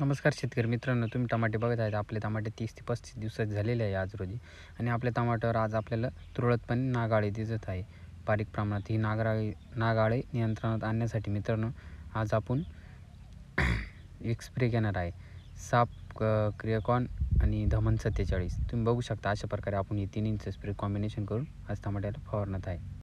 नमस्कार शेतकरी मित्रांनो तुम्ही टमाटे बघत आहेत आपले टमाटे तीस ते पस्तीस दिवसात झालेले आहे आज रोजी आणि आपल्या टमाट्यावर आज आपल्याला तुरळतपणे नागाळे दिसत आहे बारीक प्रमाणात ही नागराळी नागाळे नियंत्रणात आणण्यासाठी मित्रांनो आज आपण एक स्प्रे घेणार आहे साप क्रियाकॉन आणि धमन सत्तेचाळीस तुम्ही बघू शकता अशा प्रकारे आपण हे इंच स्प्रे कॉम्बिनेशन करून आज टमाट्याला फवारणार आहे